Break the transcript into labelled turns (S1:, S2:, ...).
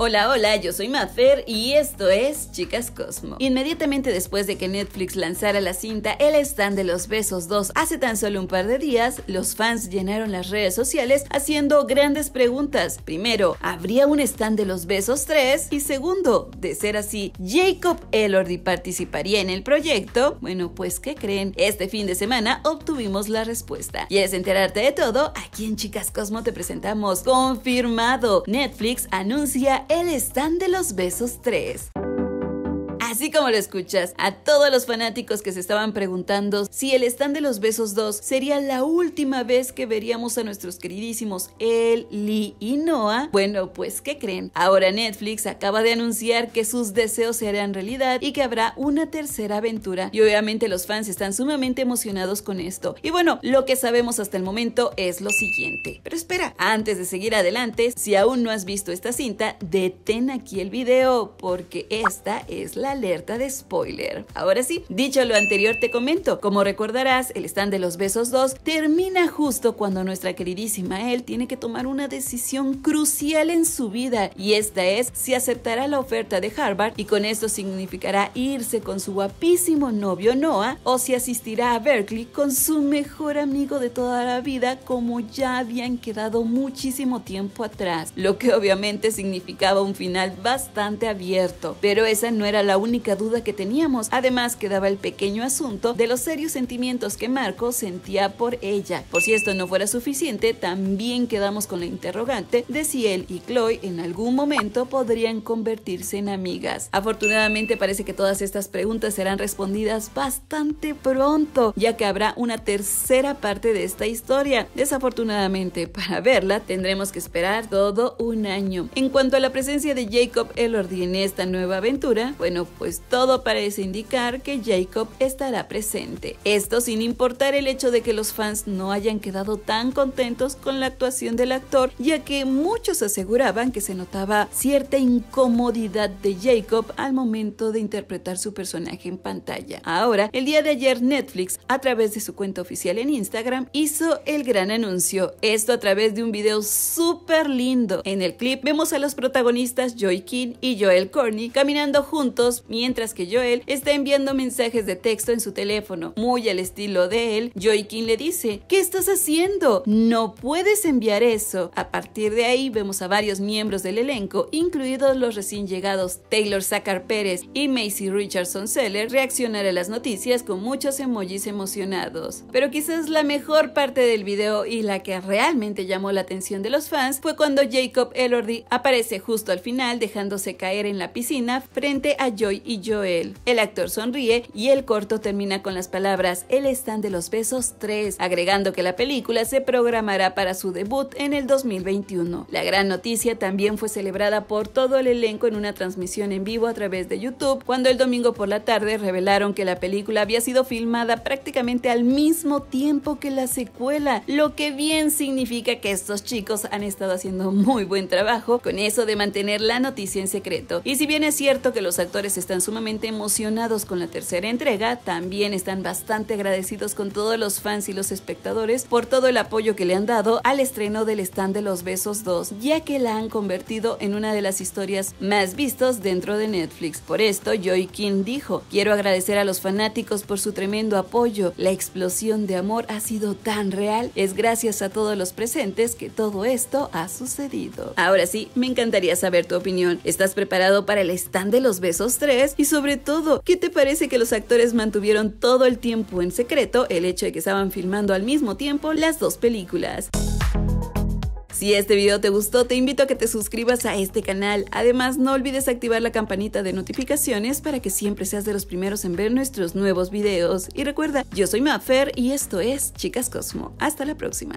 S1: Hola, hola, yo soy Mafer y esto es Chicas Cosmo. Inmediatamente después de que Netflix lanzara la cinta El stand de los besos 2 hace tan solo un par de días, los fans llenaron las redes sociales haciendo grandes preguntas. Primero, ¿habría un stand de los besos 3? Y segundo, de ser así, ¿Jacob Elordi participaría en el proyecto? Bueno, pues ¿qué creen? Este fin de semana obtuvimos la respuesta. Y es enterarte de todo, aquí en Chicas Cosmo te presentamos confirmado. Netflix anuncia el stand de los besos 3 como lo escuchas, a todos los fanáticos que se estaban preguntando si el stand de los besos 2 sería la última vez que veríamos a nuestros queridísimos El, Lee y Noah, bueno, pues ¿qué creen? Ahora Netflix acaba de anunciar que sus deseos se harán realidad y que habrá una tercera aventura y obviamente los fans están sumamente emocionados con esto. Y bueno, lo que sabemos hasta el momento es lo siguiente. Pero espera, antes de seguir adelante, si aún no has visto esta cinta, detén aquí el video porque esta es la alerta de spoiler. Ahora sí, dicho lo anterior te comento, como recordarás, el stand de los besos 2 termina justo cuando nuestra queridísima él tiene que tomar una decisión crucial en su vida y esta es si aceptará la oferta de Harvard y con esto significará irse con su guapísimo novio Noah o si asistirá a Berkeley con su mejor amigo de toda la vida como ya habían quedado muchísimo tiempo atrás, lo que obviamente significaba un final bastante abierto, pero esa no era la única duda que teníamos. Además, quedaba el pequeño asunto de los serios sentimientos que Marco sentía por ella. Por si esto no fuera suficiente, también quedamos con la interrogante de si él y Chloe en algún momento podrían convertirse en amigas. Afortunadamente parece que todas estas preguntas serán respondidas bastante pronto, ya que habrá una tercera parte de esta historia. Desafortunadamente para verla tendremos que esperar todo un año. En cuanto a la presencia de Jacob Elordi en esta nueva aventura, bueno, pues pues todo parece indicar que Jacob estará presente. Esto sin importar el hecho de que los fans no hayan quedado tan contentos con la actuación del actor, ya que muchos aseguraban que se notaba cierta incomodidad de Jacob al momento de interpretar su personaje en pantalla. Ahora, el día de ayer Netflix, a través de su cuenta oficial en Instagram, hizo el gran anuncio, esto a través de un video súper lindo. En el clip vemos a los protagonistas Joy y Joel Corney caminando juntos mientras que Joel está enviando mensajes de texto en su teléfono. Muy al estilo de él, King le dice, ¿qué estás haciendo? No puedes enviar eso. A partir de ahí vemos a varios miembros del elenco, incluidos los recién llegados Taylor Sackar Pérez y Macy Richardson Seller, reaccionar a las noticias con muchos emojis emocionados. Pero quizás la mejor parte del video y la que realmente llamó la atención de los fans fue cuando Jacob Elordi aparece justo al final dejándose caer en la piscina frente a Joy y Joel. El actor sonríe y el corto termina con las palabras El stand de los besos 3, agregando que la película se programará para su debut en el 2021. La gran noticia también fue celebrada por todo el elenco en una transmisión en vivo a través de YouTube, cuando el domingo por la tarde revelaron que la película había sido filmada prácticamente al mismo tiempo que la secuela, lo que bien significa que estos chicos han estado haciendo muy buen trabajo con eso de mantener la noticia en secreto. Y si bien es cierto que los actores están sumamente emocionados con la tercera entrega, también están bastante agradecidos con todos los fans y los espectadores por todo el apoyo que le han dado al estreno del stand de los besos 2, ya que la han convertido en una de las historias más vistos dentro de Netflix. Por esto, Joy Kim dijo, quiero agradecer a los fanáticos por su tremendo apoyo, la explosión de amor ha sido tan real, es gracias a todos los presentes que todo esto ha sucedido. Ahora sí, me encantaría saber tu opinión. ¿Estás preparado para el stand de los besos 3? y sobre todo, ¿qué te parece que los actores mantuvieron todo el tiempo en secreto el hecho de que estaban filmando al mismo tiempo las dos películas? Si este video te gustó, te invito a que te suscribas a este canal. Además, no olvides activar la campanita de notificaciones para que siempre seas de los primeros en ver nuestros nuevos videos. Y recuerda, yo soy Mafer y esto es Chicas Cosmo. Hasta la próxima.